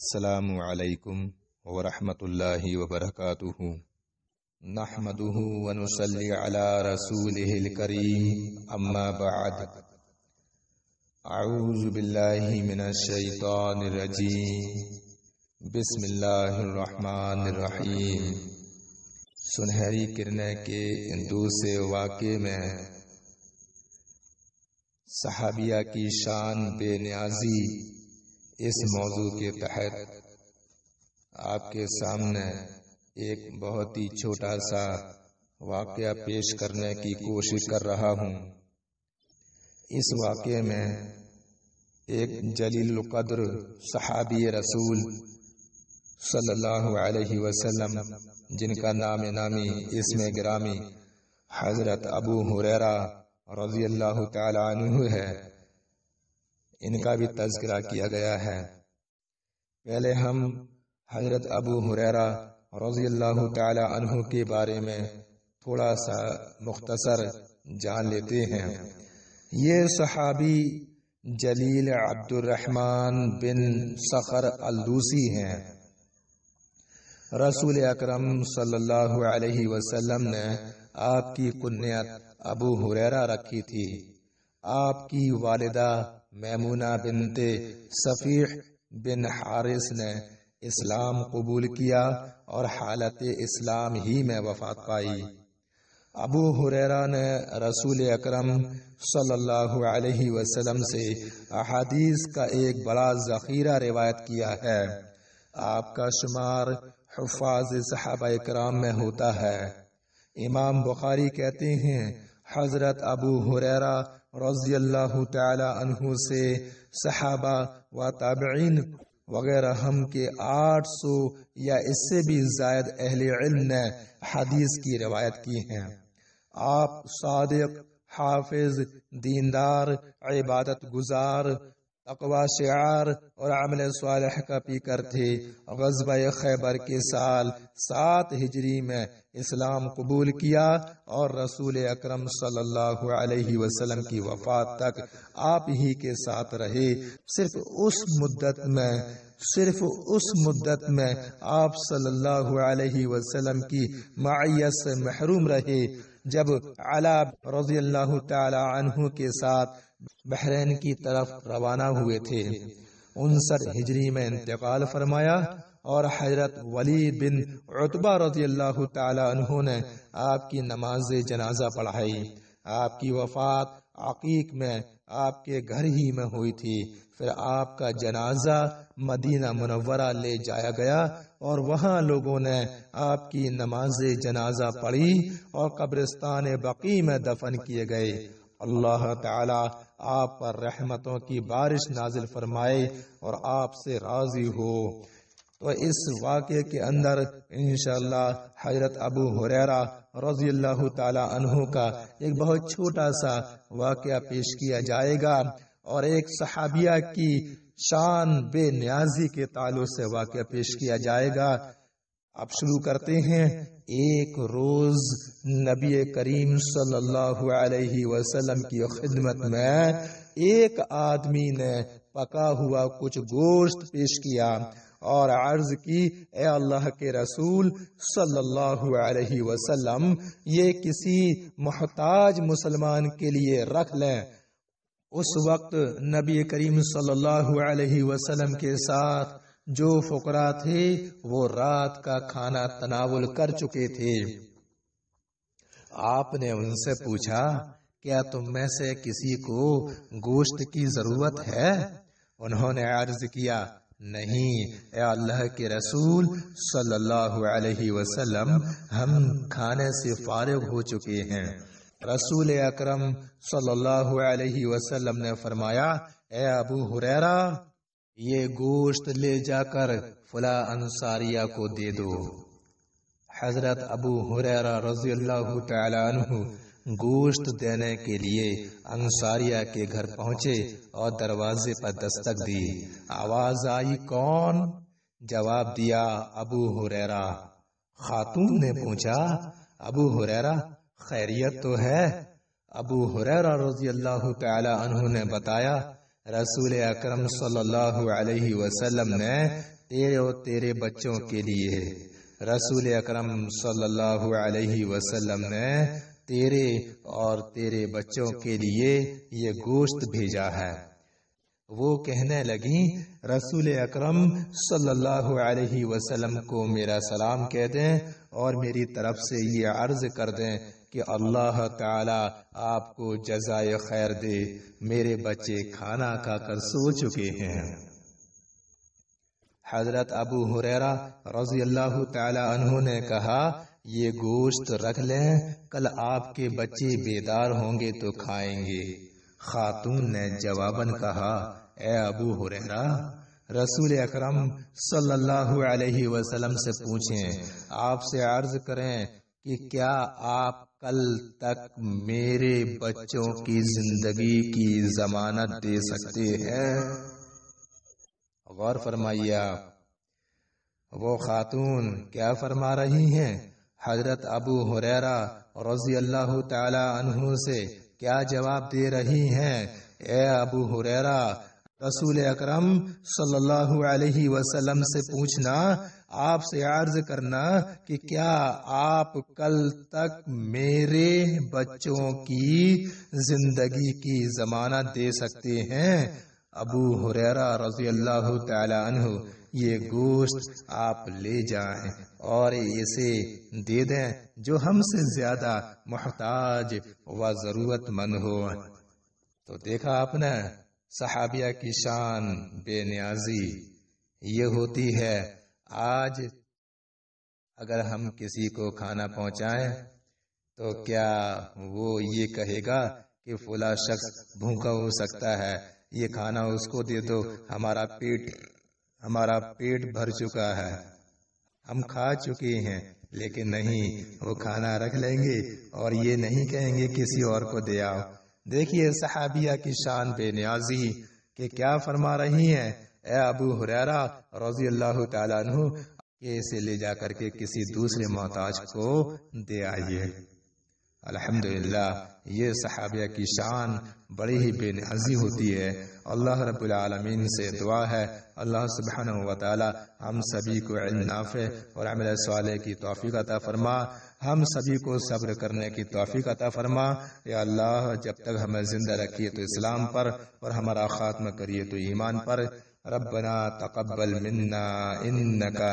अल्लाम वरहमतुल्लाह वबरकत नहमदला रसूल करीम अम्मा बाद आऊज़बिल्लाशैतरजीम बिसमीम सुनहरी किरणें के दूसरे वाक़े में सहाबिया की शान बेनियाजी इस मौजू के तहत आपके सामने एक बहुत ही छोटा सा वाक्य पेश करने की कोशिश कर रहा हूँ इस वाक्य में एक जलील कदर सहाबी रसूल सल्लल्लाहु अलैहि वसल्लम जिनका नाम नामी इसमें ग्रामी हजरत अबू हुरैरा रजी अल्लाह तु है इनका भी तस्करा किया गया है पहले हम हजरत अबू हुरैरा रोजी अल्लाह तहु के बारे में थोड़ा सा मुख्तसर जान लेते हैं ये सहाबी जलील अब्दुलरहमान बिन सखर अलदूसी हैं रसूल अकरम सल्लल्लाहु अलैहि वसल्लम ने आपकी कुन्नत अबू हुरैरा रखी थी आपकी वालदा मैमूना बिनते सफी बिन हारिस ने इस्लाम कबूल किया और हालत इस्लाम ही में वफात पाई अबू हुरेरा ने रसूल अकरम सल्लल्लाहु अलैहि वसल्लम से अहादीस का एक बड़ा ज़ख़ीरा रिवायत किया है आपका शुमार हफाज साहब कराम में होता है इमाम बुखारी कहते हैं हज़रत अबू हुरेरा रज़ील्ला तु से सहाबा व ताबीन वगैरह हम के सौ या इससे भी जायद अहल ने हदीस की रवायत की है आप सादिक हाफिज दीनदार इबादत गुजार अकवा शार और आमले साल का पीकर थे गजब खैबर के साल सात हिजरी में इस्लाम कबूल किया और रसूल अक्रम सल्लल्लाहु की वफात तक आप ही के साथ रहे सिर्फ उस मुद्दत में सिर्फ उस मुद्दत में आप सल्लल्लाहु अलैहि वसल्लम की माइत से महरूम रहे जब अला रजी अल्लाह तु के साथ बहरीन की तरफ रवाना हुए थे उनसर हिजरी में इंतकाल फरमाया और हजरत वली बिन उतबा रजी अल्लाह ने आपकी नमाज जनाजा पढ़ाई आपकी वफात अकीक में आपके घर ही में हुई थी फिर आपका जनाजा मदीना मुनवरा ले जाया गया और वहाँ लोगों ने आपकी नमाज जनाजा पढ़ी और कब्रिस्तान बकी में दफन किए गए अल्लाह ताला आप पर रहमतों की बारिश नाजिल फरमाए और आपसे राजी हो तो इस वाक्य के अंदर इनशाला हजरत अबू हुररा रजी अल्लाह तु का एक बहुत छोटा सा वाक़ पेश किया जाएगा और एक सहाबिया की शान बे न्याजी के तालु से वाक्य पेश किया जाएगा अब शुरू करते हैं एक रोज नबी करीम सल्लल्लाहु अलैहि वसल्लम की खिदमत में एक आदमी ने पका हुआ कुछ गोश्त पेश किया और अर्ज की ए अल्लाह के रसूल सल्लल्लाहु अलैहि वसल्लम ये किसी मोहताज मुसलमान के लिए रख लें उस वक्त नबी करीम सल्लल्लाहु अलैहि वसल्लम के साथ जो फुकरा थे वो रात का खाना तनावल कर चुके थे आपने उनसे पूछा क्या तुम में से किसी को गोश्त की जरूरत है उन्होंने अर्ज किया नहीं अल्लाह के रसूल सल्लल्लाहु अलैहि वसल्लम हम खाने से फारिग हो चुके हैं रसूल अकरम सल्लल्लाहु अलैहि वसल्लम ने फरमाया ए अबू हुरैरा ये गोश्त ले जाकर फला अंसारिया को दे दो हजरत अबू हुररा रजी अल्लाह गोश्त देने के लिए अंसारिया के घर पहुंचे और दरवाजे पर दस्तक दी आवाज आई कौन जवाब दिया अबू हुरैरा खातून ने पूछा अबू हुररा खैरियत तो है अबू हुररा रजी अल्लाह तु ने बताया रसूल अक्रम सलम वसल्लम ने तेरे और तेरे बच्चों के लिए रसूल अक्रम वसल्लम ने तेरे और तेरे बच्चों के लिए ये गोश्त भेजा है वो कहने लगी रसूल अक्रम सल्लल्लाहु वसल्लम को मेरा सलाम कह दें और मेरी तरफ से ये अर्ज कर दें कि अल्लाह ताला आपको जजाय खैर दे मेरे बच्चे खाना खाकर सो चुके हैं हजरत अबू हुरैरा रजी अल्लाह तहों ने कहा ये गोश्त रख लें कल आपके बच्चे बेदार होंगे तो खाएंगे खातून ने जवाबन कहा ए अबू हुरैरा रसूल अकरम सल्लल्लाहु अलैहि वसल्लम से पूछें आपसे अर्ज करें कि क्या आप कल तक मेरे बच्चों की जिंदगी की जमानत दे सकते हैं गौर फरमाइया वो खातून क्या फरमा रही हैं हजरत अबू हुरैरा रजी अल्लाह तला से क्या जवाब दे रही हैं ए अबू हुरैरा रसूल अकरम सल्लल्लाहु अलैहि वसल्लम से पूछना आपसे अर्ज करना कि क्या आप कल तक मेरे बच्चों की जिंदगी की जमानत दे सकते हैं अबू हुररा रजी अल्लाह तु ये गोश्त आप ले जाएं और इसे दे दें जो हमसे ज्यादा मोहताज व जरूरतमंद हो तो देखा आपने सहाबिया की शान बेनियाजी ये होती है आज अगर हम किसी को खाना पहुंचाएं तो क्या वो ये कहेगा कि फुला शख्स भूखा हो सकता है ये खाना उसको दे दो हमारा पेट हमारा पेट भर चुका है हम खा चुके हैं लेकिन नहीं वो खाना रख लेंगे और ये नहीं कहेंगे किसी और को दे आओ देखिए सहाबिया की शान बेनियाजी के क्या फरमा रही हैं ए अबू हुरैरा रजी अल्लाह तु इसे ले जाकर के किसी दूसरे मोहताज को दे आइए अलहमदिल्ला ये सहाबिया की शान बड़ी ही बेनजी होती है अल्लाह रबालमीन से दुआ है अल्लाह सुबहान वाली हम सभी को नाफ़े और अमल की तोफ़ी का फरमा हम सभी को सब्र करने की तोफ़ी का फरमा या अल्लाह जब तक हमें ज़िंदा रखिए तो इस्लाम पर और हमारा ख़ात्मा करिए तो ईमान पर रबना तकबल मन्ना इन्नका